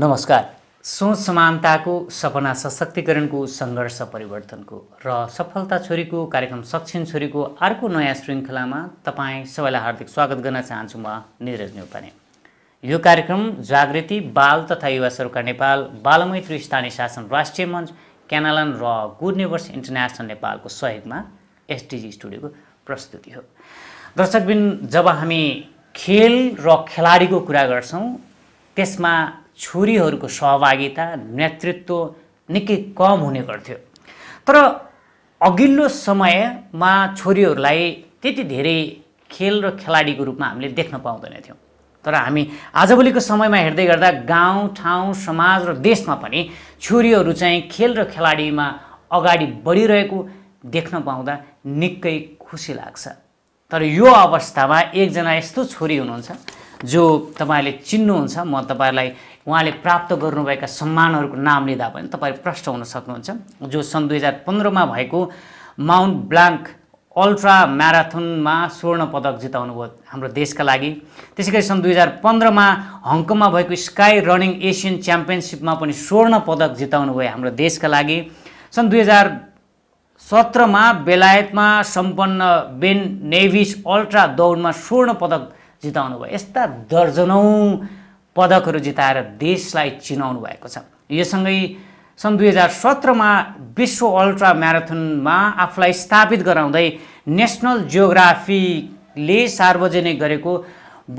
नमस्कार सोच समानताको सपना सशक्तिकरणको सङ्घर्ष परिवर्तनको र सफलता छोरीको कार्यक्रम सक्षम छोरीको अर्को नयाँ श्रृङ्खलामा तपाईँ सबैलाई हार्दिक स्वागत गर्न चाहन्छु म निरज न्युपाने यो कार्यक्रम जागृति बाल तथा युवा सरकार नेपाल बालमैत्री स्थानीय शासन राष्ट्रिय मञ्च क्यानालन र गुड नेभर्स इन्टरनेसनल नेपालको सहयोगमा एसटिजी स्टुडियोको प्रस्तुति हो दर्शकबिन जब हामी खेल र खेलाडीको कुरा गर्छौँ त्यसमा छोरीहरूको सहभागिता नेतृत्व निकै कम हुने गर्थ्यो तर अघिल्लो समयमा छोरीहरूलाई त्यति धेरै खेल र खेलाडीको रूपमा हामीले देख्न पाउँदैनथ्यौँ तर हामी आजभोलिको समयमा हेर्दै गर्दा गाउँ ठाउँ समाज र देशमा पनि छोरीहरू चाहिँ खेल र खेलाडीमा अगाडि बढिरहेको देख्न पाउँदा निकै खुसी लाग्छ तर यो अवस्थामा एकजना यस्तो छोरी हुनुहुन्छ जो तपाईँले चिन्नुहुन्छ म तपाईँलाई उहाँले प्राप्त गर्नुभएका सम्मानहरूको नाम लिँदा पनि तपाईँ प्रष्ट हुन सक्नुहुन्छ जो सन् दुई हजार पन्ध्रमा भएको माउन्ट ब्लाङ्क अल्ट्रा म्याराथनमा स्वर्ण पदक जिताउनु भयो हाम्रो देशका लागि त्यसै गरी सन् दुई हजार पन्ध्रमा हङकङमा भएको स्काई रनिङ एसियन च्याम्पियनसिपमा पनि स्वर्ण पदक जिताउनु भयो हाम्रो देशका लागि सन् दुई हजार सत्रमा बेलायतमा सम्पन्न बेन नेभिस अल्ट्रा दौडमा स्वर्ण पदक जिताउनु भयो यस्ता दर्जनौँ पदकहरू जिताएर देशलाई चिनाउनु भएको छ योसँगै सन् दुई हजार सत्रमा विश्व अल्ट्रा म्याराथनमा आफूलाई स्थापित गराउँदै नेसनल जियोग्राफीले सार्वजनिक गरेको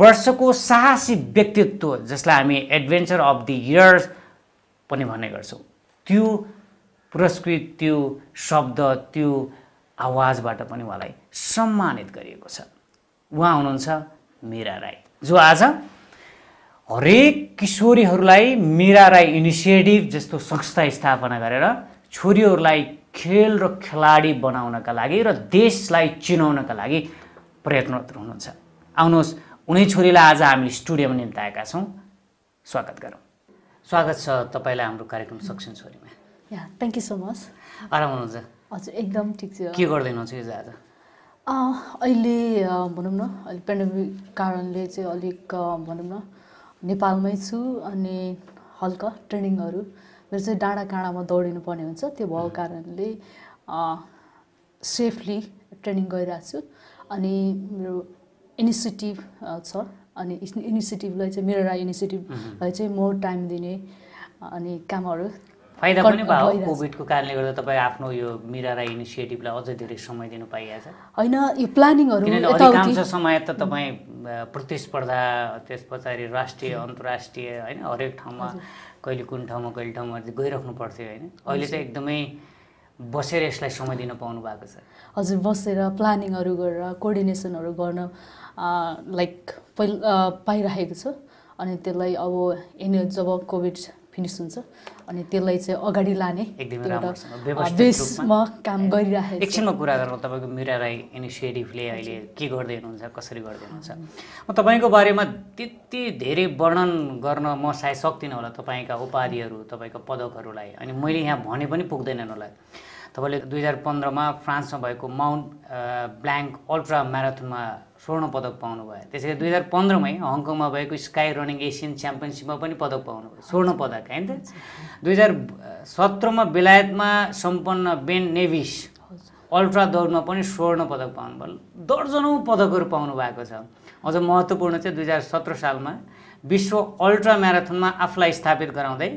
वर्षको साहसी व्यक्तित्व जसलाई हामी एडभेन्चर अफ दि इयर्स पनि भन्ने गर्छौँ त्यो पुरस्कृत त्यो शब्द त्यो आवाजबाट पनि उहाँलाई सम्मानित गरिएको छ उहाँ हुनुहुन्छ मिरा राई जो आज हरेक किशोरीहरूलाई मिरा राई इनिसिएटिभ जस्तो संस्था स्थापना गरेर छोरीहरूलाई खेल र खेलाडी बनाउनका लागि र देशलाई चिनाउनका लागि प्रयत्नरत हुनुहुन्छ आउनुहोस् उनै छोरीलाई आज हामीले स्टुडियोमा निम्ताएका छौँ स्वागत गरौँ स्वागत छ तपाईँलाई हाम्रो कार्यक्रम सक्सेन छोरीमा या थ्याङ्क यू सो मच आराम हुनुहुन्छ हजुर एकदम ठिक छ के गर्दै हुनुहुन्छ हिजो आज अहिले भनौँ न अहिले पेन्डेमिक कारणले चाहिँ अलिक भनौँ न नेपालमै छु अनि हल्का ट्रेनिङहरू मेरो चाहिँ डाँडा काँडामा दौडिनु पर्ने हुन्छ त्यो भएको कारणले सेफली ट्रेनिङ गरिरहेको छु अनि मेरो इनिसिएटिभ छ अनि इनिसिएटिभलाई चाहिँ मेरो एउटा इनिसिएटिभलाई चाहिँ म टाइम दिने अनि कामहरू फाइदा पनि भयो कोभिडको कारणले गर्दा तपाईँ आफ्नो यो मिरा इनिसिएटिभलाई अझै धेरै समय दिनु पाइहाल्छ होइन यो प्लानिङहरू अधिकांश समय त तपाईँ प्रतिस्पर्धा त्यस पछाडि राष्ट्रिय अन्तर्राष्ट्रिय होइन हरेक ठाउँमा कहिले कुन ठाउँमा कहिले ठाउँमा गइराख्नु पर्थ्यो होइन अहिले चाहिँ एकदमै बसेर यसलाई समय दिन पाउनु भएको छ हजुर बसेर प्लानिङहरू गरेर कोर्डिनेसनहरू गर्न लाइक पहिला पाइराखेको छ अनि त्यसलाई अब यिनीहरू जब कोभिड फिनिस हुन्छ अनि त्यसलाई चाहिँ अगाडि लाने काम गरिरहेको एकछिनमा कुरा गरौँ तपाईँको मिरा राई इनिसिएटिभले अहिले के गर्दै हुनुहुन्छ कसरी गर्दै हुनुहुन्छ म तपाईँको बारेमा त्यति धेरै वर्णन गर्न म सायद सक्दिनँ होला तपाईँका उपाधिहरू तपाईँको पदकहरूलाई अनि मैले यहाँ भने पनि पुग्दैनन् होला तपाईँले दुई हजार पन्ध्रमा फ्रान्समा भएको माउन्ट ब्ल्याङ्क अल्ट्रा म्याराथनमा स्वर्ण पदक पाउनुभयो त्यसै गरी दुई हजार पन्ध्रमै हङकङमा भएको स्काई रनिङ एसियन च्याम्पियनसिपमा पनि पदक पाउनुभयो स्वर्ण पदक होइन दुई हजार सत्रमा बेलायतमा सम्पन्न बेन नेभिस अल्ट्रा दौडमा पनि स्वर्ण पदक पाउनुभयो दर्जनौँ पदकहरू पाउनु भएको छ अझ महत्त्वपूर्ण चाहिँ दुई हजार सत्र सालमा विश्व अल्ट्रा म्याराथनमा आफूलाई स्थापित गराउँदै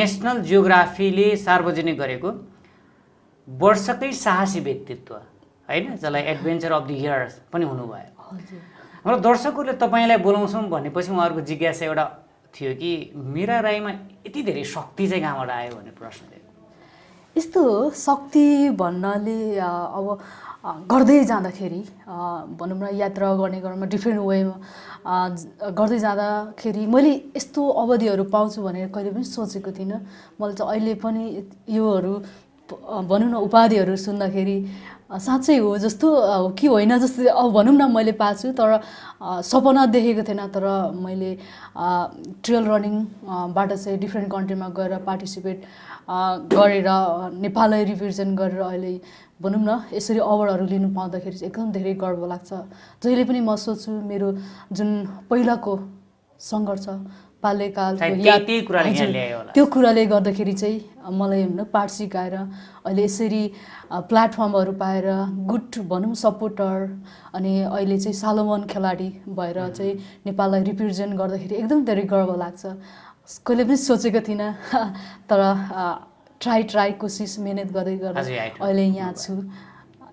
नेसनल जियोग्राफीले सार्वजनिक गरेको वर्षकै साहसी व्यक्तित्व होइन जसलाई एडभेन्चर अफ द इयर पनि हुनुभयो हाम्रो दर्शकहरूले तपाईँलाई बोलाउँछौँ भनेपछि उहाँहरूको जिज्ञासा एउटा थियो कि मेरा राईमा यति धेरै शक्ति चाहिँ कहाँबाट आयो भन्ने प्रश्न थियो यस्तो शक्ति भन्नाले अब गर्दै जाँदाखेरि भनौँ न यात्रा गर्ने क्रममा डिफ्रेन्ट वेमा गर्दै जाँदाखेरि मैले यस्तो अवधिहरू पाउँछु भनेर कहिले पनि सोचेको थिइनँ मैले चाहिँ अहिले पनि योहरू भनौँ न उपाधिहरू सुन्दाखेरि साँच्चै हो जस्तो हो कि होइन जस्तो अब भनौँ न मैले पाएको छु तर सपना देखेको थिएन तर मैले ट्रेल रनिङबाट चाहिँ डिफ्रेन्ट कन्ट्रीमा गएर पार्टिसिपेट गरेर नेपाललाई रिप्रेजेन्ट गरेर अहिले भनौँ न यसरी अवार्डहरू लिनु पाउँदाखेरि चाहिँ एकदम धेरै गर्व लाग्छ जहिले पनि म सोच्छु मेरो जुन पहिलाको सङ्घर्ष बाल्यकाल त्यो कुराले गर्दाखेरि चाहिँ मलाई न पाठ सिकाएर अहिले यसरी प्लेटफर्महरू पाएर गुड भनौँ सपोर्टर अनि अहिले चाहिँ सालोमन खेलाडी भएर चाहिँ नेपाललाई रिप्रेजेन्ट गर्दाखेरि एकदम धेरै गर्व लाग्छ कहिले पनि सोचेको थिइनँ तर ट्राई ट्राई कोसिस मिहिनेत गर्दै गर्दा अहिले यहाँ छु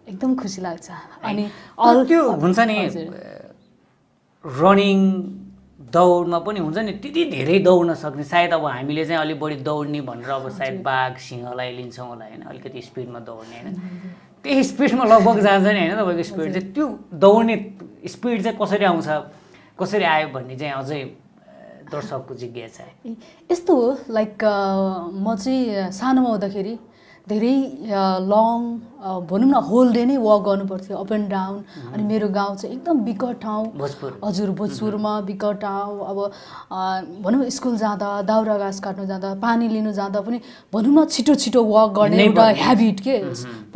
एकदम खुसी लाग्छ अनि त्यो हुन्छ नि रनिङ दौडमा पनि हुन्छ नि त्यति धेरै दौड्न सक्ने सायद अब हामीले चाहिँ अलिक बढी दौड्ने भनेर अब सायद बाघ सिंहलाई लिन्छौँ होला होइन अलिकति स्पिडमा दौड्ने होइन त्यही स्पिडमा लगभग जान्छ नि होइन तपाईँको स्पिड चाहिँ त्यो दौड्ने स्पिड चाहिँ कसरी आउँछ कसरी आयो भन्ने चाहिँ अझै दर्शकको जिज्ञासा यस्तो हो लाइक म चाहिँ सानोमा हुँदाखेरि धेरै लङ भनौँ न होल डे नै वक गर्नुपर्थ्यो अप एन्ड डाउन अनि मेरो गाउँ चाहिँ एकदम विकट ठाउँ हजुर भोजपुरमा विकट ठाउँ अब भनौँ स्कुल जाँदा दाउरा घाँस काट्नु जाँदा पानी लिनु जाँदा पनि भनौँ न छिटो छिटो वक गर्ने एउटा ह्याबिट के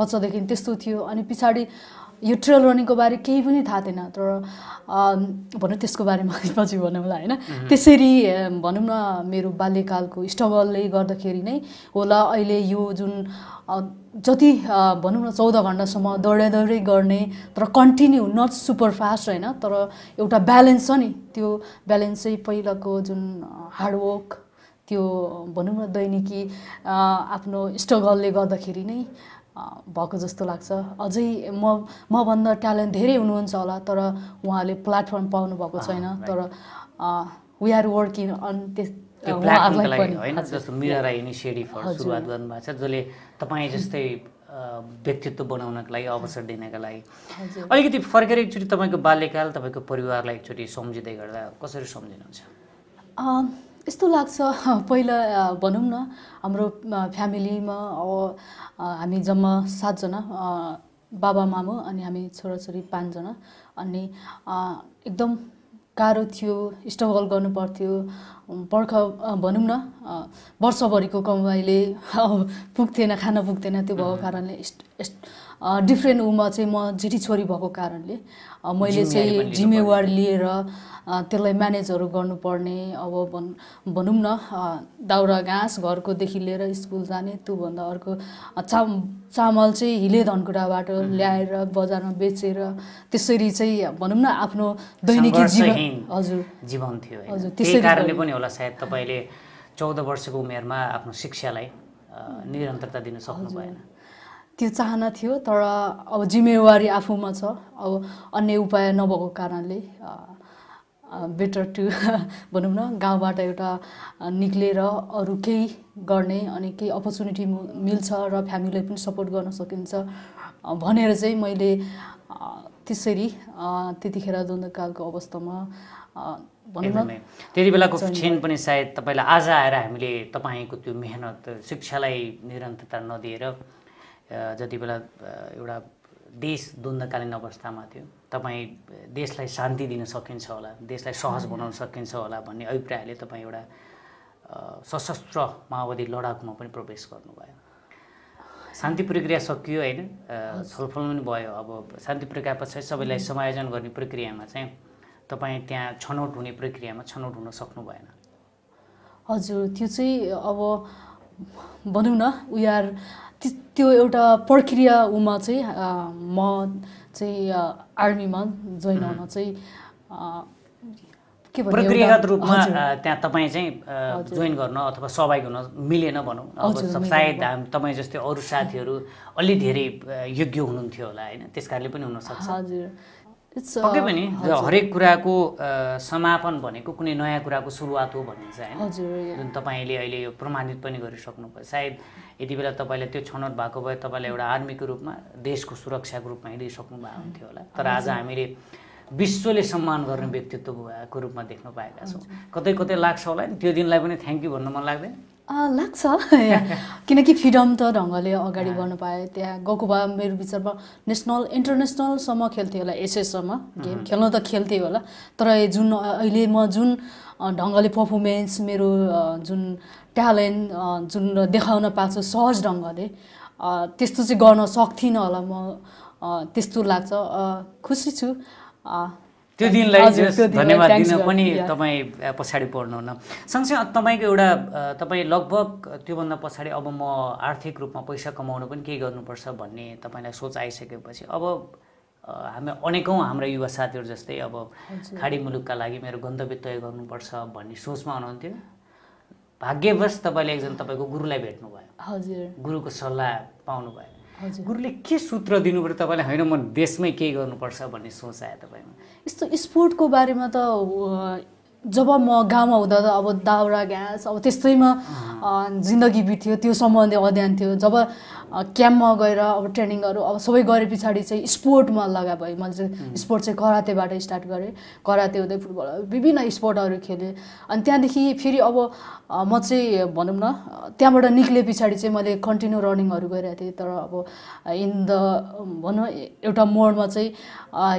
बच्चादेखि त्यस्तो थियो अनि पछाडि यो ट्रेल रनिङको बारे केही पनि थाहा थिएन तर भनौँ त्यसको बारेमा पछि भनौँला होइन त्यसरी भनौँ न मेरो बाल्यकालको स्ट्रगलले गर्दाखेरि नै होला अहिले यो जुन जति भनौँ न चौध घन्टासम्म दौडै दौडै गर्ने तर कन्टिन्यू नट सुपर फास्ट होइन तर एउटा ब्यालेन्स छ नि त्यो ब्यालेन्स चाहिँ पहिलाको जुन हार्डवर्क त्यो भनौँ न दैनिकी आफ्नो स्ट्रगलले गर्दाखेरि नै भएको जस्तो लाग्छ अझै म मभन्दा ट्यालेन्ट धेरै हुनुहुन्छ होला तर उहाँले प्लेटफर्म भएको छैन तर वी आर वर्किङ अन त्यस होइन जस्तो मिरा फर सुरुवात गर्नुभएको छ जसले तपाईँ जस्तै व्यक्तित्व बनाउनको लागि अवसर दिनका लागि अलिकति फर्केर एकचोटि तपाईँको बाल्यकाल तपाईँको परिवारलाई एकचोटि सम्झिँदै गर्दा कसरी सम्झिनुहुन्छ यस्तो लाग्छ पहिला भनौँ न हाम्रो फ्यामिलीमा हामी जम्मा सातजना बाबा मामु अनि हामी छोराछोरी पाँचजना अनि एकदम गाह्रो थियो स्ट्रगल पर्थ्यो बर्ख भनौँ न वर्षभरिको कमाइले पुग्थेन खान पुग्थेन त्यो भएको कारणले डिफ्रेन्ट उमा चाहिँ म जेठी छोरी भएको कारणले मैले चाहिँ जिम्मेवार लिएर त्यसलाई म्यानेजहरू गर्नुपर्ने अब भन् भनौँ न दाउरा घाँस घरकोदेखि लिएर स्कुल जाने त्योभन्दा अर्को चाम चामल चाहिँ हिले धनकुटाबाट ल्याएर बजारमा बेचेर त्यसरी चाहिँ भनौँ न आफ्नो दैनिक जीवन हजुर जीवन थियो हजुर त्यसै कारणले पनि होला सायद तपाईँले चौध वर्षको उमेरमा आफ्नो शिक्षालाई निरन्तरता दिन सक्नु भएन त्यो चाहना थियो तर अब जिम्मेवारी आफूमा छ अब अन्य उपाय नभएको कारणले बेटर टु भनौँ न गाउँबाट एउटा निक्लेर अरू केही गर्ने अनि केही अपर्च्युनिटी मिल्छ र फ्यामिलीलाई पनि सपोर्ट गर्न सकिन्छ भनेर चाहिँ मैले त्यसरी त्यतिखेर द्वन्द्वकालको अवस्थामा न त्यति बेलाको क्षण पनि सायद तपाईँलाई आज आएर हामीले तपाईँको त्यो मेहनत शिक्षालाई निरन्तरता नदिएर जति बेला एउटा देश द्वन्द्वकालीन अवस्थामा थियो तपाईँ देशलाई शान्ति दिन सकिन्छ होला देशलाई सहज बनाउन सकिन्छ होला भन्ने अभिप्रायले तपाईँ एउटा सशस्त्र माओवादी लडाकुमा पनि प्रवेश गर्नुभयो शान्ति प्रक्रिया सकियो होइन छलफल पनि भयो अब शान्ति प्रक्रिया पछाडि सबैलाई समायोजन गर्ने प्रक्रियामा चाहिँ तपाईँ त्यहाँ छनौट हुने प्रक्रियामा छनौट हुन सक्नु भएन हजुर त्यो चाहिँ अब भनौँ न वी आर त्यो एउटा प्रक्रियामा चाहिँ म चाहिँ आर्मीमा जोइन हुन चाहिँ के प्रक्रियागत रूपमा त्यहाँ तपाईँ चाहिँ जोइन गर्न अथवा सहभागी हुन मिलेन भनौँ अब सायद तपाईँ जस्तै अरू साथीहरू अलि धेरै योग्य हुनुहुन्थ्यो होला होइन त्यस कारणले पनि हुनसक्छ हजुर पक्कै uh, पनि हरेक कुराको समापन भनेको कुनै नयाँ कुराको सुरुवात हो भनिन्छ होइन जुन तपाईँले अहिले यो प्रमाणित पनि गरिसक्नुभयो सायद यति बेला तपाईँले त्यो छनौट भएको भए तपाईँले एउटा आर्मीको रूपमा देशको सुरक्षाको रूपमा हिँडिसक्नु भएको हुन्थ्यो होला तर आज हामीले विश्वले सम्मान गर्ने व्यक्तित्वको रूपमा देख्न पाएका छौँ कतै कतै लाग्छ होला नि त्यो दिनलाई पनि थ्याङ्क यू भन्नु मन लाग्दैन लाग्छ किनकि फ्रिडम त ढङ्गले अगाडि बढ्नु पाएँ त्यहाँ गएको भए मेरो विचारमा नेसनल इन्टरनेसनलसम्म खेल्थेँ होला एसएससम्म गेम खेल्न त खेल्थेँ होला तर जुन अहिले म जुन ढङ्गले पर्फर्मेन्स मेरो जुन ट्यालेन्ट जुन देखाउन पाएको छु सहज ढङ्गले त्यस्तो चाहिँ गर्न सक्थिनँ होला म त्यस्तो लाग्छ खुसी छु त्यो दिनलाई धन्यवाद दिन पनि तपाईँ पछाडि पर्नुहुन्न सँगसँगै तपाईँको एउटा तपाईँ लगभग त्योभन्दा पछाडि अब म आर्थिक रूपमा पैसा कमाउनु पनि केही गर्नुपर्छ भन्ने तपाईँलाई सोच आइसकेपछि अब हामी अनेकौँ हाम्रा युवा साथीहरू जस्तै अब खाडी मुलुकका लागि मेरो गन्तव्य तय गर्नुपर्छ भन्ने सोचमा हुनुहुन्थ्यो भाग्यवश तपाईँले एकजना तपाईँको गुरुलाई भेट्नुभयो हजुर गुरुको सल्लाह पाउनुभयो गुरुले के सूत्र दिनुभयो तपाईँले होइन म देशमै केही गर्नुपर्छ भन्ने सोच आयो तपाईँमा यस्तो स्पोर्टको बारेमा त जब म गाउँमा हुँदा त अब दाउरा ग्यास अब त्यस्तैमा जिन्दगी बित्थ्यो त्यो सम्बन्धी अध्ययन थियो जब क्याम्पमा गएर अब ट्रेनिङहरू अब सबै गरे पछाडि चाहिँ स्पोर्टमा लगा भयो मैले चाहिँ स्पोर्ट चाहिँ कराटेबाट स्टार्ट गरेँ कराते हुँदै फुटबल विभिन्न स्पोर्टहरू खेलेँ अनि त्यहाँदेखि फेरि अब म चाहिँ भनौँ न त्यहाँबाट निक्ले पछाडि चाहिँ मैले कन्टिन्यू रनिङहरू गरिरहेको थिएँ तर अब इन द भनौँ एउटा मोडमा चाहिँ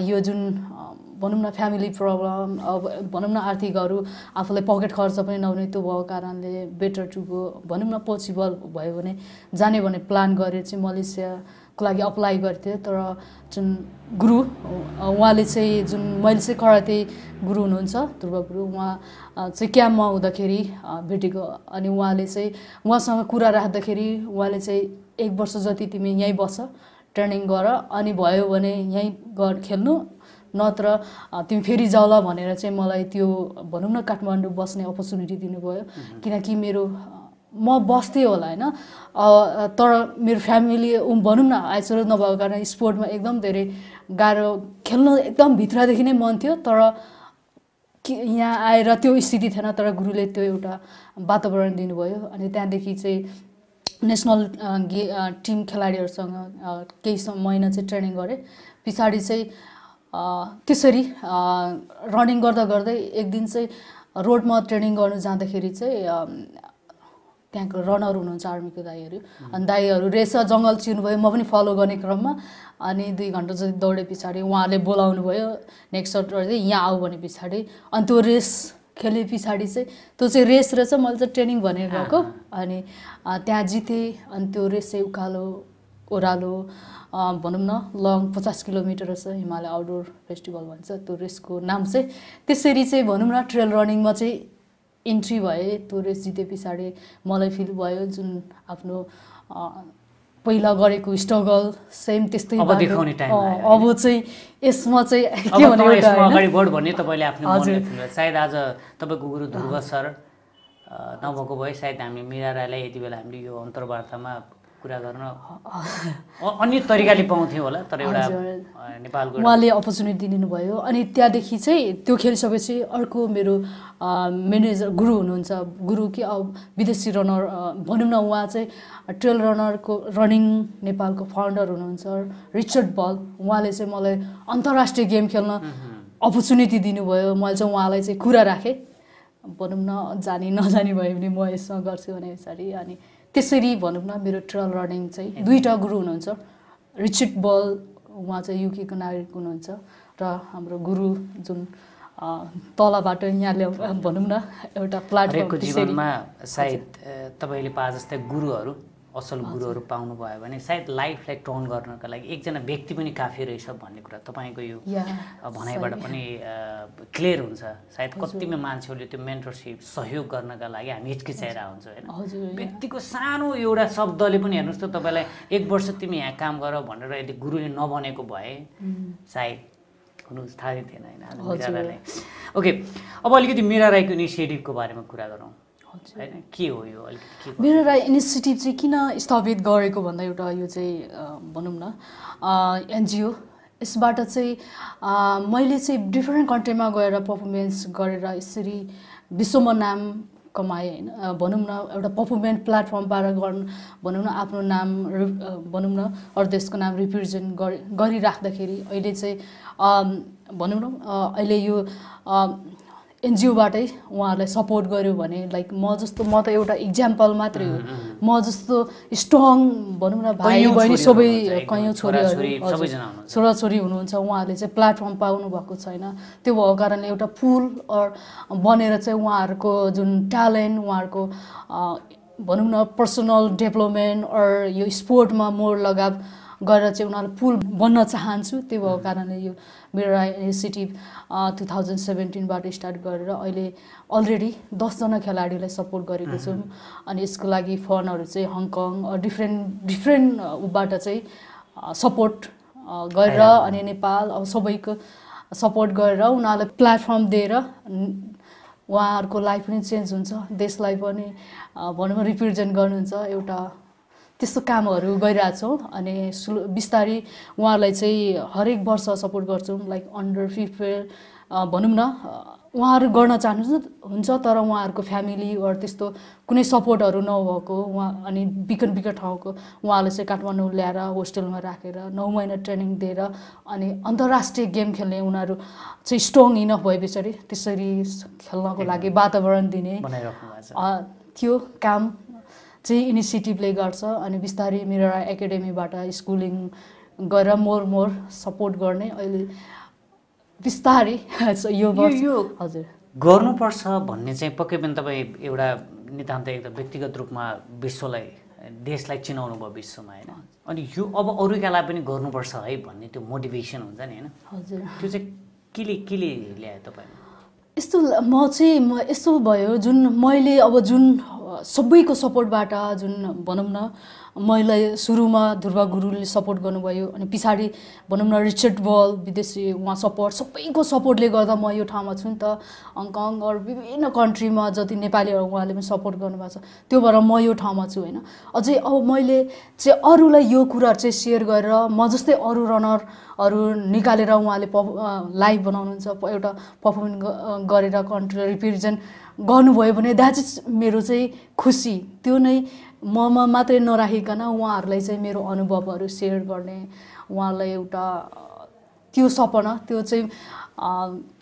यो जुन भनौँ न फ्यामिली प्रब्लम अब भनौँ न आर्थिकहरू आफूलाई पकेट खर्च पनि नहुने त्यो भएको कारणले बेटर टु गो भनौँ न पोसिबल भयो भने जाने भने प्लान गरेर चाहिँ मलेसियाको लागि अप्लाई गर्थेँ तर जुन गुरु उहाँले चाहिँ जुन मैले चाहिँ कराते गुरु हुनुहुन्छ ध्रुव गुरु उहाँ चाहिँ क्याम्पमा हुँदाखेरि भेटेको अनि उहाँले चाहिँ उहाँसँग कुरा राख्दाखेरि उहाँले चाहिँ एक वर्ष जति तिमी यहीँ बस ट्रेनिङ गर अनि भयो भने यहीँ गर खेल्नु नत्र तिमी फेरि जाउला भनेर चाहिँ मलाई त्यो भनौँ न काठमाडौँ बस्ने अपर्च्युनिटी दिनुभयो किनकि मेरो म बस्थेँ होला होइन तर मेरो फ्यामिली भनौँ न आइसोलेट नभएको कारण स्पोर्टमा एकदम धेरै गाह्रो खेल्न एकदम भित्रदेखि नै मन थियो तर यहाँ आएर त्यो स्थिति थिएन तर गुरुले त्यो एउटा वातावरण दिनुभयो अनि त्यहाँदेखि चाहिँ नेसनल गे टिम खेलाडीहरूसँग केही महिना चाहिँ ट्रेनिङ गरेँ पछाडि चाहिँ त्यसरी रनिङ गर्दा गर्दै एक दिन चाहिँ रोडमा ट्रेनिङ गर्नु जाँदाखेरि चाहिँ त्यहाँको रनर हुनुहुन्छ आर्मीको दाईहरू अनि दाईहरू रेस जङ्गल भयो म पनि फलो गर्ने क्रममा अनि दुई घन्टा जति दौडे पछाडि उहाँले बोलाउनु भयो नेक्स्ट सट चाहिँ यहाँ आऊ भने पछाडि अनि त्यो रेस खेले पछाडि चाहिँ त्यो चाहिँ रेस रहेछ मैले चाहिँ ट्रेनिङ भनेर गएको अनि त्यहाँ जितेँ अनि त्यो रेस चाहिँ उकालो ओह्रालो भनौँ न लङ पचास किलोमिटर रहेछ हिमालय आउटडोर फेस्टिभल भन्छ त्यो रेसको नाम चाहिँ त्यसरी चाहिँ भनौँ न ट्रेल रनिङमा चाहिँ इन्ट्री भए त्यो रेस जिते पछाडि मलाई फिल भयो जुन आफ्नो पहिला गरेको स्ट्रगल सेम त्यस्तै अब चाहिँ यसमा चाहिँ के अगाडि आफ्नो तपाईँले सायद आज तपाईँको गुरु ध्रुव सर नभएको भए सायद हामी मिरा राईलाई यति बेला हामीले यो अन्तर्वार्तामा कुरा गर्न अन्य तरिकाले पाउँथ्यो होला तर एउटा नेपालको उहाँले अपर्च्युनिटी दिनुभयो अनि त्यहाँदेखि चाहिँ त्यो खेलिसकेपछि अर्को मेरो म्यानेजर गुरु हुनुहुन्छ गुरु कि अब विदेशी रनर भनौँ न उहाँ चाहिँ ट्रेल रनरको रनिङ नेपालको फाउन्डर हुनुहुन्छ रिचर्ड बल उहाँले चाहिँ मलाई अन्तर्राष्ट्रिय गेम खेल्न अपर्च्युनिटी दिनुभयो मैले चाहिँ उहाँलाई चाहिँ कुरा राखेँ भनौँ न जानी नजानी भयो भने म यसमा गर्छु भने पछाडि अनि त्यसरी भनौँ न मेरो ट्रेल रनिङ चाहिँ दुईवटा गुरु हुनुहुन्छ रिचर्ड बल उहाँ चाहिँ युकेको नागरिक हुनुहुन्छ र हाम्रो गुरु जुन तलबाट यहाँ ल्याउ भनौँ न एउटा प्लाटफर्मको जीवनमा सायद तपाईँले पा जस्तै गुरुहरू असल गुरुहरू पाउनुभयो भने सायद लाइफलाई टर्न गर्नका लागि एकजना व्यक्ति पनि काफी रहेछ भन्ने कुरा तपाईँको यो भनाइबाट पनि क्लियर हुन्छ सायद कतिमा मान्छेहरूले त्यो मेन्टरसिप सहयोग गर्नका लागि हामी हिचकिचाएर हुन्छ होइन व्यक्तिको सानो एउटा शब्दले पनि हेर्नुहोस् त तपाईँलाई एक वर्ष तिमी यहाँ काम गर भनेर यदि गुरुले नभनेको भए सायद हुनु थाहै थिएन होइन ओके अब अलिकति मेरा राईको इनिसिएटिभको बारेमा कुरा गरौँ के हो यो मेरो बिरुवा इनिसिएटिभ चाहिँ किन स्थापित गरेको भन्दा एउटा यो चाहिँ भनौँ न एनजिओ यसबाट चाहिँ मैले चाहिँ डिफ्रेन्ट कन्ट्रीमा गएर पर्फर्मेन्स गरेर यसरी विश्वमा नाम कमाएँ होइन भनौँ न एउटा पर्फर्मेन्स प्लेटफर्मबाट गर्नु भनौँ न आफ्नो नाम भनौँ न अरू देशको नाम रिप्रेजेन्ट गरिराख्दाखेरि अहिले चाहिँ भनौँ न अहिले यो एनजिओबाटै उहाँहरूलाई सपोर्ट गर्यो भने लाइक म जस्तो म त एउटा इक्जाम्पल मात्रै हो म जस्तो स्ट्रङ भनौँ न भाइ बहिनी सबै कैयौँ छोरीहरू छोराछोरी हुनुहुन्छ उहाँहरूले चाहिँ प्लेटफर्म पाउनु भएको छैन त्यो भएको कारणले एउटा पुल अर बनेर चाहिँ उहाँहरूको जुन ट्यालेन्ट उहाँहरूको भनौँ न पर्सनल डेभलपमेन्ट अर यो स्पोर्टमा मोर लगाव गरेर चाहिँ उनीहरूलाई पुल बन्न चाहन्छु त्यो भएको कारणले यो मेरो इनिसिएटिभ टु थाउजन्ड सेभेन्टिनबाट स्टार्ट गरेर अहिले अलरेडी दसजना खेलाडीलाई सपोर्ट गरेको छौँ अनि यसको लागि फन्डहरू चाहिँ हङकङ डिफ्रेन्ट डिफ्रेन्ट उबाट चाहिँ सपोर्ट गरेर अनि नेपाल अब सबैको सपोर्ट गरेर उनीहरूलाई प्लेटफर्म दिएर उहाँहरूको लाइफ पनि चेन्ज हुन्छ देशलाई पनि भनौँ रिप्रेजेन्ट गर्नुहुन्छ एउटा त्यस्तो कामहरू गरिरहेको छौँ अनि स्लो बिस्तारै उहाँहरूलाई चाहिँ हरेक वर्ष सपोर्ट गर्छौँ लाइक अन्डर फिफ्टवेयर भनौँ न उहाँहरू गर्न चाहनुहुन्छ हुन्छ तर उहाँहरूको फ्यामिली वा त्यस्तो कुनै सपोर्टहरू नभएको उहाँ अनि बिकट बिकट ठाउँको उहाँले चाहिँ काठमाडौँ ल्याएर होस्टेलमा राखेर नौ महिना ट्रेनिङ दिएर अनि अन्तर्राष्ट्रिय गेम खेल्ने उनीहरू चाहिँ स्ट्रङ इनफ भए पछाडि त्यसरी खेल्नको लागि वातावरण दिने त्यो काम चाहिँ इनिसिएटिभले गर्छ अनि बिस्तारै मेरो एकाडेमीबाट स्कुलिङ गरेर मोर मोर सपोर्ट गर्ने अहिले बिस्तारै यो हजुर गर्नुपर्छ भन्ने चाहिँ पक्कै पनि तपाईँ एउटा नितान्त एकदम व्यक्तिगत रूपमा विश्वलाई देशलाई चिनाउनु भयो विश्वमा होइन अनि यो अब अरूकालाई पनि गर्नुपर्छ है भन्ने त्यो मोटिभेसन हुन्छ नि होइन हजुर त्यो चाहिँ केले केले ल्यायो तपाईँ यस्तो म चाहिँ म यस्तो भयो जुन मैले अब जुन सबैको सपोर्टबाट जुन भनौँ न मैले सुरुमा ध्रुवा गुरुले सपोर्ट गर्नुभयो अनि पछाडि भनौँ न रिचर्ड बल विदेशी उहाँ सपोर्ट सबैको सपोर्टले गर्दा म यो ठाउँमा छु नि त हङकङ अरू विभिन्न कन्ट्रीमा जति नेपालीहरू उहाँले पनि सपोर्ट गर्नुभएको छ त्यो भएर म यो ठाउँमा छु होइन अझै अब मैले चाहिँ अरूलाई यो कुराहरू चाहिँ सेयर गरेर म जस्तै अरू रनरहरू निकालेर उहाँले प लाइभ बनाउनुहुन्छ एउटा पर्फर्मेन्स गरेर कन्ट्री रिप्रेजेन्ट गर्नुभयो भने द्याट इज मेरो चाहिँ खुसी त्यो नै ममा मात्रै नराखिकन उहाँहरूलाई चाहिँ मेरो अनुभवहरू सेयर गर्ने उहाँलाई एउटा त्यो सपना त्यो चाहिँ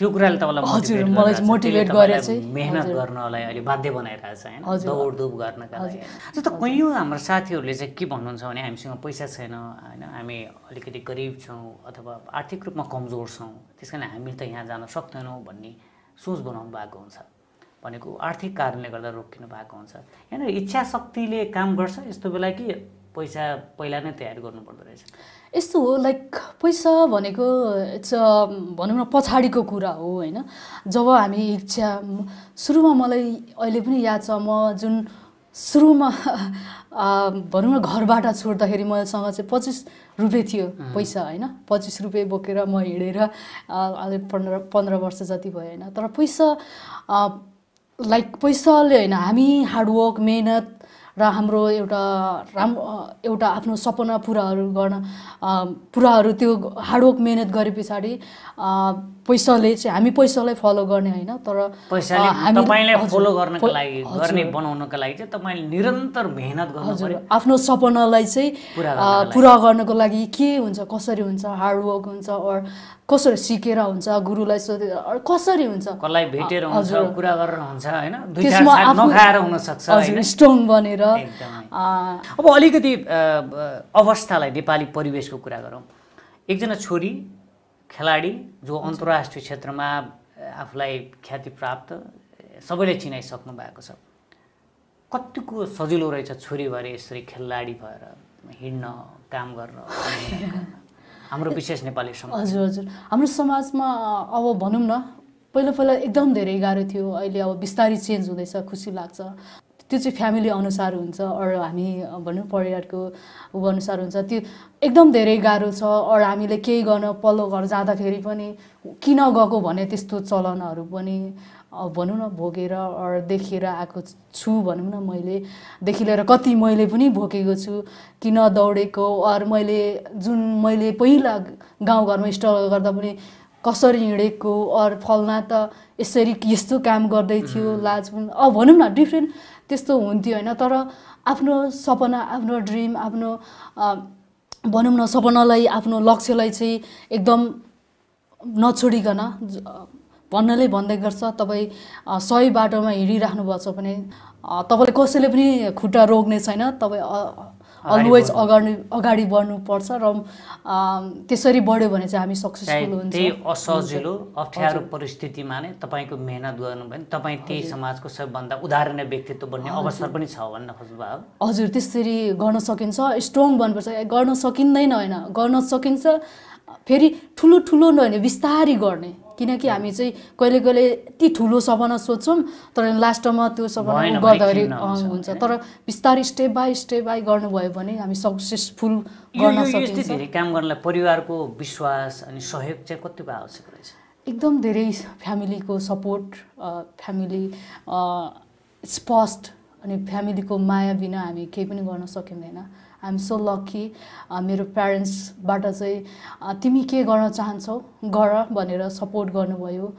त्यो कुराले तपाईँलाई हजुर मलाई मोटिभेट गरेर चाहिँ मेहनत गर्नलाई अहिले बाध्य बनाइरहेको छ दौडधुप गर्नका लागि जस्तो कैयौँ हाम्रो साथीहरूले चाहिँ के भन्नुहुन्छ भने हामीसँग पैसा छैन होइन हामी अलिकति गरिब छौँ अथवा आर्थिक रूपमा कमजोर छौँ त्यस कारण हामी त यहाँ जान सक्दैनौँ भन्ने सोच बनाउनु भएको हुन्छ भनेको आर्थिक कारणले गर्दा रोकिनु भएको हुन्छ यहाँनिर इच्छा शक्तिले काम गर्छ यस्तो बेला कि पैसा पहिला नै तयार गर्नुपर्दो रहेछ यस्तो हो लाइक पैसा भनेको इट्स भनौँ न पछाडिको कुरा हो होइन जब हामी इच्छा सुरुमा मलाई अहिले पनि याद छ म जुन सुरुमा भनौँ न घरबाट छोड्दाखेरि मसँग चाहिँ पच्चिस रुपियाँ थियो पैसा होइन पच्चिस रुपियाँ बोकेर म हिँडेर अहिले पन्ध्र पन्ध्र वर्ष जति भयो होइन तर पैसा लाइक पैसाले होइन हामी हार्डवर्क मेहनत र हाम्रो एउटा राम एउटा आफ्नो सपना पुराहरू गर्न पुराहरू त्यो हार्डवर्क मेहनत गरे पछाडि पैसाले चाहिँ हामी पैसालाई फलो गर्ने होइन तर फलो गर्नको लागि गर्ने बनाउनको लागि चाहिँ निरन्तर मेहनत आफ्नो सपनालाई चाहिँ पुरा गर्नको लागि के हुन्छ कसरी हुन्छ हार्डवर्क हुन्छ ओर कसरी सिकेर हुन्छ गुरुलाई सोधेर कसरी हुन्छ कसलाई भेटेर कुरा गरेर हुन्छ होइन स्ट्रङ बनेर अब अलिकति अवस्थालाई नेपाली परिवेशको कुरा गरौँ एकजना छोरी खेलाडी जो अन्तर्राष्ट्रिय क्षेत्रमा आफूलाई ख्याति प्राप्त सबैले चिनाइसक्नु भएको छ कतिको सजिलो रहेछ छोरी भएर यसरी खेलाडी भएर हिँड्न काम गर्न हाम्रो विशेष नेपाली समाज हजुर हजुर हाम्रो समाजमा अब भनौँ न पहिला पहिला एकदम धेरै गाह्रो थियो अहिले अब बिस्तारै चेन्ज हुँदैछ खुसी लाग्छ त्यो चाहिँ फ्यामिली अनुसार हुन्छ अरू हामी भनौँ परिवारको ऊ अनुसार हुन्छ त्यो एकदम धेरै गाह्रो छ अरू हामीले केही गर्न पल्लो घर जाँदाखेरि पनि किन गएको भने त्यस्तो चलनहरू पनि भनौँ न भोगेर देखेर आएको छु भनौँ न मैले देखि लिएर कति मैले पनि भोगेको छु किन दौडेको अरू मैले जुन मैले पहिला गाउँघरमा स्ट्रगल गर्दा पनि कसरी हिँडेको अरू फल्ना त यसरी यस्तो काम गर्दै थियो लाज अब भनौँ न डिफ्रेन्ट त्यस्तो हुन्थ्यो होइन तर आफ्नो सपना आफ्नो ड्रिम आफ्नो भनौँ न सपनालाई आफ्नो लक्ष्यलाई चाहिँ एकदम नछोडिकन भन्नले भन्दै गर्छ तपाईँ सही बाटोमा हिँडिराख्नुभएको छ भने तपाईँले कसैले पनि खुट्टा रोक्ने छैन तपाईँ अलवेज अगाडि अगाडि बढ्नुपर्छ र त्यसरी बढ्यो भने चाहिँ हामी सक्सेसफुल हुन्छ त्यही असजिलो अप्ठ्यारो परिस्थितिमा नै तपाईँको मेहनत गर्नु भने तपाईँ त्यही समाजको सबभन्दा उदाहरणीय व्यक्तित्व बन्ने अवसर पनि छ भन्न खोज्नुभयो हजुर त्यसरी गर्न सकिन्छ स्ट्रङ बन्नुपर्छ गर्न सकिँदैन होइन गर्न सकिन्छ फेरि ठुलो ठुलो नहोइने बिस्तारी गर्ने किनकि हामी चाहिँ कहिले कहिले यति ठुलो सपना सोध्छौँ तर लास्टमा त्यो सपना गर्दाखेरि हुन्छ तर बिस्तारै स्टेप बाई स्टेप बाई गर्नुभयो भने हामी सक्सेसफुल गर्न सक्छौँ धेरै काम गर्नलाई परिवारको विश्वास अनि सहयोग चाहिँ कतिको आवश्यक रहेछ एकदम धेरै फ्यामिलीको सपोर्ट फ्यामिली स्पष्ट अनि फ्यामिलीको माया बिना हामी केही पनि गर्न सकिँदैन आइएम सो लक्की मेरो प्यारेन्ट्सबाट चाहिँ uh, तिमी के गर्न चाहन्छौ गर भनेर सपोर्ट गर्नुभयो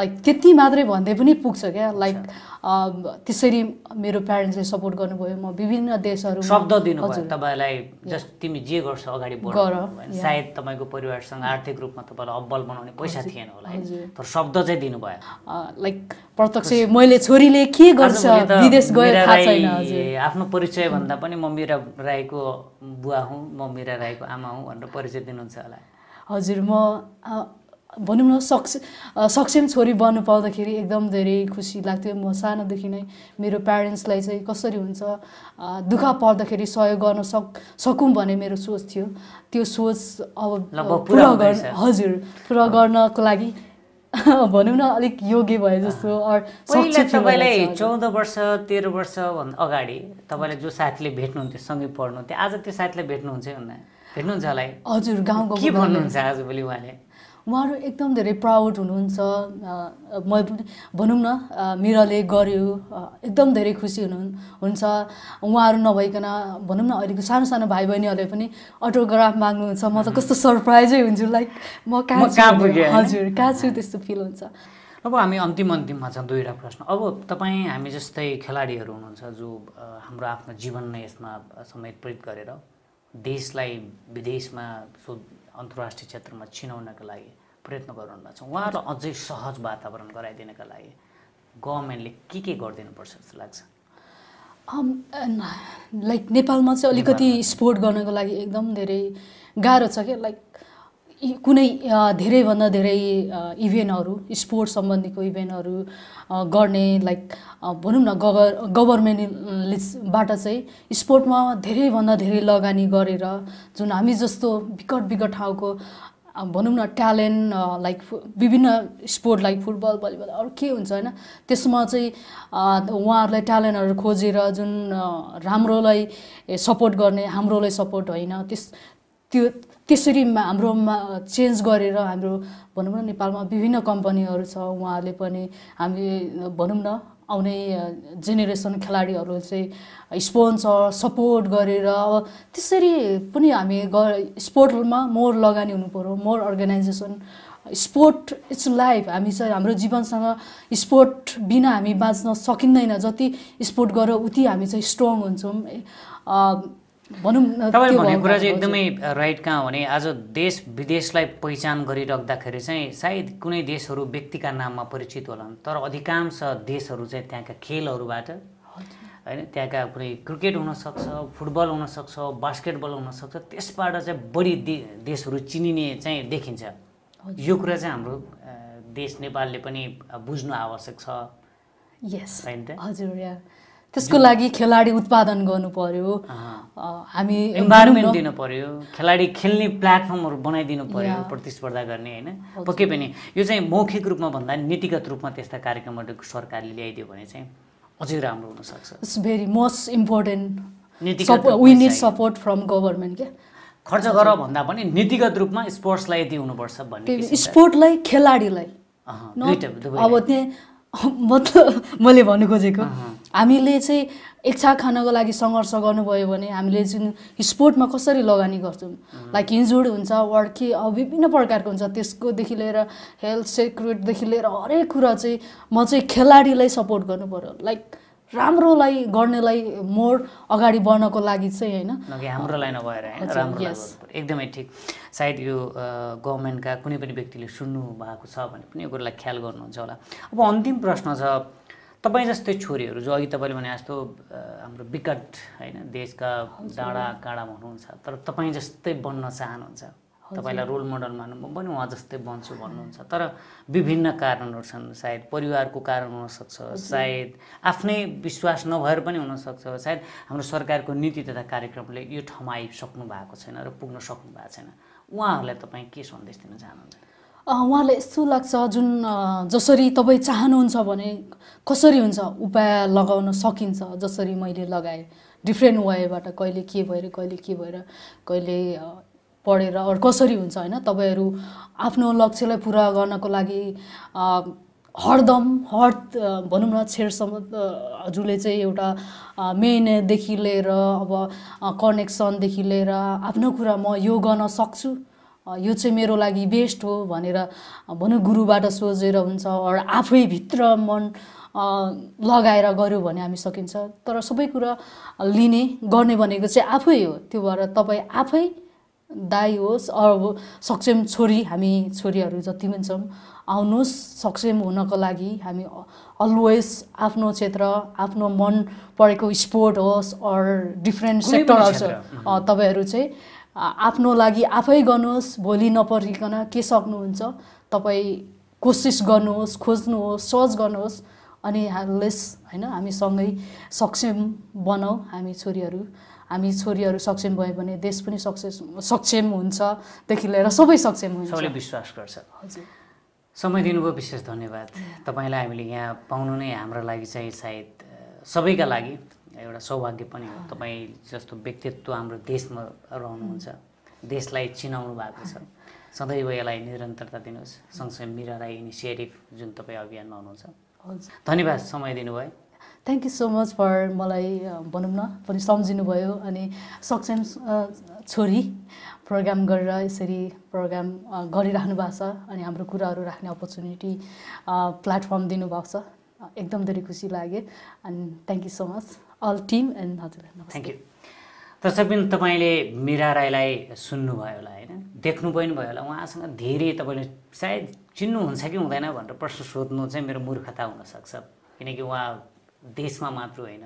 लाइक त्यति मात्रै भन्दै पनि पुग्छ क्या लाइक um, त्यसरी मेरो प्यारेन्ट्सले सपोर्ट गर्नुभयो म विभिन्न देशहरू शब्द दिनुभयो तपाईँलाई जस्ट तिमी जे गर्छ अगाडि गर सायद तपाईँको परिवारसँग आर्थिक रूपमा तपाईँलाई अब्बल बनाउने पैसा थिएन होला तर शब्द चाहिँ दिनुभयो लाइक uh, प्रत्यक्ष मैले छोरीले के गर्छ विदेश गएर थाहा छैन आफ्नो परिचय भन्दा पनि म मिरा राईको बुवा हुँ म मिरा राईको आमा हुँ भनेर परिचय दिनुहुन्छ होला हजुर म भनौँ न सक्ष सक्षम छोरी बन्नु पाउँदाखेरि एकदम धेरै खुसी लाग्थ्यो म सानोदेखि नै मेरो प्यारेन्ट्सलाई चाहिँ कसरी हुन्छ दुःख पर्दाखेरि सहयोग गर्न सक सकौँ भन्ने मेरो सोच थियो त्यो सोच अब पुरा गर्न हजुर पुरा गर्नको लागि भनौँ न अलिक योग्य भए जस्तो तपाईँलाई चौध वर्ष तेह्र भन्दा अगाडि तपाईँलाई जो साथीले भेट्नुहुन्थ्यो सँगै पढ्नुहुन्थ्यो आज त्यो साथीलाई भेट्नुहुन्छ भेट्नुहुन्छ होला हजुर गाउँको के भन्नुहुन्छ आजभोलि उहाँले उहाँहरू एकदम धेरै प्राउड हुनुहुन्छ म भनौँ न मेराले गर्यो एकदम धेरै खुसी हुनु हुन्छ उहाँहरू नभइकन भनौँ न अहिलेको सानो सानो भाइ बहिनीहरूले पनि अटोग्राफ माग्नुहुन्छ म त कस्तो सरप्राइजै हुन्छु लाइक म कहाँ हजुर कहाँ छु त्यस्तो फिल हुन्छ अब हामी अन्तिम अन्तिममा छ दुईवटा प्रश्न अब तपाईँ हामी जस्तै खेलाडीहरू हुनुहुन्छ जो हाम्रो आफ्नो जीवन नै यसमा समेत गरेर देशलाई विदेशमा सो अन्तर्राष्ट्रिय क्षेत्रमा चिनाउनका लागि प्रयत्न छ उहाँहरूलाई अझै सहज वातावरण गराइदिनका लागि गभर्मेन्टले के के गरिदिनुपर्छ जस्तो लाग्छ लाइक नेपालमा चाहिँ अलिकति स्पोर्ट गर्नको लागि एकदम धेरै गाह्रो छ क्या लाइक कुनै धेरैभन्दा धेरै इभेन्टहरू स्पोर्ट्स सम्बन्धीको इभेन्टहरू गर्ने लाइक भनौँ न गभर गभर्मेन्टलेसबाट चाहिँ स्पोर्टमा धेरैभन्दा धेरै लगानी गरेर जुन हामी जस्तो विकट विकट ठाउँको भनौँ न ट्यालेन्ट लाइक विभिन्न स्पोर्ट लाइक फुटबल भलिबल अरू के हुन्छ होइन त्यसमा चाहिँ उहाँहरूलाई ट्यालेन्टहरू खोजेर जुन राम्रोलाई सपोर्ट गर्ने हाम्रोलाई सपोर्ट होइन त्यस त्यो त्यसरी हाम्रोमा चेन्ज गरेर हाम्रो भनौँ न नेपालमा विभिन्न कम्पनीहरू छ उहाँहरूले पनि हामी भनौँ न आउने जेनेरेसन खेलाडीहरू चाहिँ स्पोन्सर सपोर्ट गरेर अब त्यसरी पनि हामी ग स्पोर्टमा मोर लगानी हुनुपऱ्यो more organisation sport it's life हामी चाहिँ हाम्रो जीवनसँग स्पोर्ट बिना हामी बाँच्न सकिँदैन जति स्पोर्ट गऱ्यो उति हामी चाहिँ स्ट्रङ हुन्छौँ भनौँ तपाईँले भनेको कुरा चाहिँ एकदमै राइट कहाँ भने आज देश विदेशलाई पहिचान गरिराख्दाखेरि चाहिँ सायद कुनै देशहरू व्यक्तिका नाममा परिचित होलान् तर अधिकांश देशहरू चाहिँ त्यहाँका खेलहरूबाट होइन त्यहाँका कुनै क्रिकेट हुनसक्छ फुटबल हुनसक्छ बास्केटबल हुनसक्छ त्यसबाट चाहिँ बढी देशहरू चिनिने चाहिँ देखिन्छ यो कुरा चाहिँ हाम्रो देश नेपालले पनि बुझ्नु आवश्यक छ यस हजुर हजुर त्यसको लागि खेलाडी उत्पादन गर्नु पर्यो हामी इन्भाइरोमेन्ट दिनु पर्यो खेलाडी खेल्ने प्लेटफर्महरू बनाइदिनु पर्यो प्रतिस्पर्धा गर्ने होइन पक्कै पनि यो चाहिँ मौखिक रूपमा भन्दा नीतिगत रूपमा त्यस्ता कार्यक्रमहरू सरकारले ल्याइदियो भने चाहिँ अझै राम्रो हुनसक्छ it's very most important we need support from government क्या खर्च गर भन्दा पनि नीतिगत रूपमा स्पोर्ट्सलाई यति हुनुपर्छ भन्ने स्पोर्टलाई खेलाडीलाई अब त्यहाँ मतलब मैले भन्नु खोजेको हामीले चाहिँ इच्छा खानको लागि सङ्घर्ष गर्नुभयो भने हामीले जुन स्पोर्टमा कसरी लगानी गर्छौँ लाइक इन्जुर्ड हुन्छ वर्ड के अब विभिन्न प्रकारको हुन्छ त्यसकोदेखि लिएर हेल्थ सेक्युरिटीदेखि लिएर हरेक कुरा चाहिँ म चाहिँ खेलाडीलाई सपोर्ट गर्नु पऱ्यो लाइक राम्रोलाई गर्नेलाई मोर अगाडि बढ्नको लागि चाहिँ होइन हाम्रोलाई नभएर एकदमै ठिक सायद यो गभर्मेन्टका कुनै पनि व्यक्तिले सुन्नु भएको छ भने पनि यो कुरालाई ख्याल गर्नुहुन्छ होला अब अन्तिम प्रश्न छ तपाईँ जस्तै छोरीहरू जो अघि तपाईँले भने जस्तो हाम्रो विकट होइन देशका डाँडा काँडामा हुनुहुन्छ तर तपाईँ जस्तै बन्न चाहनुहुन्छ तपाईँलाई रोल मोडल मान्नु म पनि उहाँ जस्तै बन्छु भन्नुहुन्छ तर विभिन्न कारणहरू छन् सायद परिवारको कारण हुनसक्छ सायद आफ्नै विश्वास नभएर पनि हुनसक्छ सायद हाम्रो सरकारको नीति तथा कार्यक्रमले यो ठमाइसक्नु भएको छैन र पुग्न सक्नु भएको छैन उहाँहरूलाई तपाईँ के सन्देश दिन चाहनुहुन्छ उहाँलाई यस्तो लाग्छ जुन जसरी तपाईँ चाहनुहुन्छ भने कसरी हुन्छ उपाय लगाउन सकिन्छ जसरी मैले लगाएँ डिफ्रेन्ट वेबाट कहिले के भएर कहिले के भएर कहिले पढेर अरू कसरी हुन्छ होइन तपाईँहरू आफ्नो लक्ष्यलाई पुरा गर्नको लागि हरदम हर भनौँ न छेडसम्म हजुरले चाहिँ एउटा मेहनतदेखि लिएर अब कनेक्सनदेखि लिएर आफ्नो कुरा म यो गर्न सक्छु यो चाहिँ मेरो लागि बेस्ट हो भनेर भनौँ गुरुबाट सोझेर हुन्छ आफै भित्र मन लगाएर गऱ्यो भने हामी सकिन्छ तर सबै कुरा लिने गर्ने भनेको चाहिँ आफै हो त्यो भएर तपाईँ आफै दाई होस् अब सक्षम छोरी हामी छोरीहरू जति पनि छौँ आउनुहोस् सक्षम हुनको लागि हामी अलवेज आफ्नो क्षेत्र आफ्नो मन परेको स्पोर्ट होस् अर डिफ्रेन्ट होस् तपाईँहरू चाहिँ आफ्नो लागि आफै गर्नुहोस् भोलि नपरिकन के सक्नुहुन्छ तपाईँ कोसिस गर्नुहोस् खोज्नुहोस् सर्च गर्नुहोस् अनि लेस होइन हामी सँगै सक्षम बनाऊ हामी छोरीहरू हामी छोरीहरू सक्षम भयो भने देश पनि सक्सेस सक्षम हुन्छदेखि लिएर सबै सक्षम हुन्छ सबैले विश्वास गर्छ हजुर समय दिनुभयो विशेष धन्यवाद तपाईँलाई हामीले यहाँ पाउनु नै हाम्रो लागि चाहिँ सायद सबैका लागि एउटा सौभाग्य पनि हो तपाईँ जस्तो व्यक्तित्व हाम्रो देशमा रहनुहुन्छ देशलाई चिनाउनु भएको छ सधैँ यसलाई निरन्तरता दिनुहोस् सँगसँगै मिरा राई इनिसिएटिभ जुन तपाईँ अभियानमा हुनुहुन्छ धन्यवाद समय दिनुभयो thank you so much for मलाई भनौँ न पनि सम्झिनुभयो अनि सक्षम छोरी प्रोग्राम गरेर यसरी प्रोग्राम गरिराख्नु भएको छ अनि हाम्रो कुराहरू राख्ने अपर्च्युनिटी प्लेटफर्म दिनुभएको छ एकदम धेरै खुसी लाग्यो अनि thank you so much all team and हजुरलाई थ्याङ्क यू दर्शकबिन तपाईँले मिरा राईलाई सुन्नुभयो होला होइन देख्नु पनि भयो होला उहाँसँग धेरै तपाईँले सायद चिन्नुहुन्छ कि हुँदैन भनेर प्रश्न सोध्नु चाहिँ मेरो मूर्खता हुनसक्छ किनकि उहाँ देशमा मात्र होइन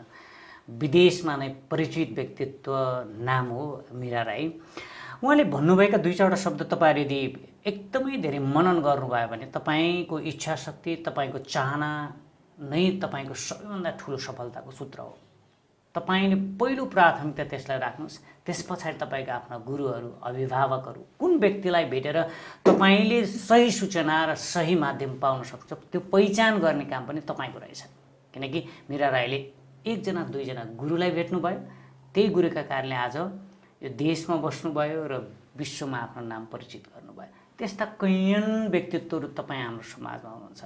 विदेशमा नै परिचित व्यक्तित्व नाम हो मिरा राई उहाँले भन्नुभएका दुई चारवटा शब्द तपाईँहरू यदि एकदमै धेरै मनन गर्नुभयो भने तपाईँको इच्छा शक्ति तपाईँको चाहना नै तपाईँको सबैभन्दा ठुलो सफलताको सूत्र हो तपाईँले पहिलो प्राथमिकता त्यसलाई राख्नुहोस् त्यस पछाडि तपाईँको आफ्ना गुरुहरू अभिभावकहरू कुन व्यक्तिलाई भेटेर तपाईँले सही सूचना र सही माध्यम पाउन सक्छ त्यो पहिचान गर्ने काम पनि तपाईँको रहेछ किनकि मिरा राईले एकजना दुईजना गुरुलाई भेट्नुभयो त्यही गुरुका कारणले आज यो देशमा बस्नुभयो र विश्वमा आफ्नो नाम परिचित गर्नुभयो त्यस्ता कैयन व्यक्तित्वहरू तपाईँ हाम्रो समाजमा हुनुहुन्छ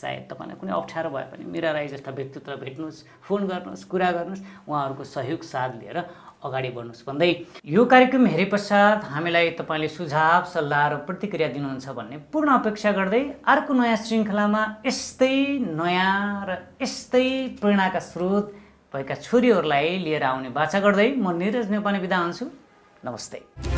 सायद तपाईँलाई कुनै अप्ठ्यारो भए पनि मिरा राई जस्ता व्यक्तित्व भेट्नुहोस् फोन गर्नुहोस् कुरा गर्नुहोस् उहाँहरूको सहयोग साथ लिएर अगाडि बढ्नुहोस् भन्दै यो कार्यक्रम हेरे पश्चात हामीलाई तपाईँले सुझाव सल्लाह र प्रतिक्रिया दिनुहुन्छ भन्ने पूर्ण अपेक्षा गर्दै अर्को नयाँ श्रृङ्खलामा यस्तै नयाँ र यस्तै प्रेरणाका स्रोत भएका छोरीहरूलाई लिएर आउने बाचा गर्दै म निरज नेपाली बिदा हुन्छु नमस्ते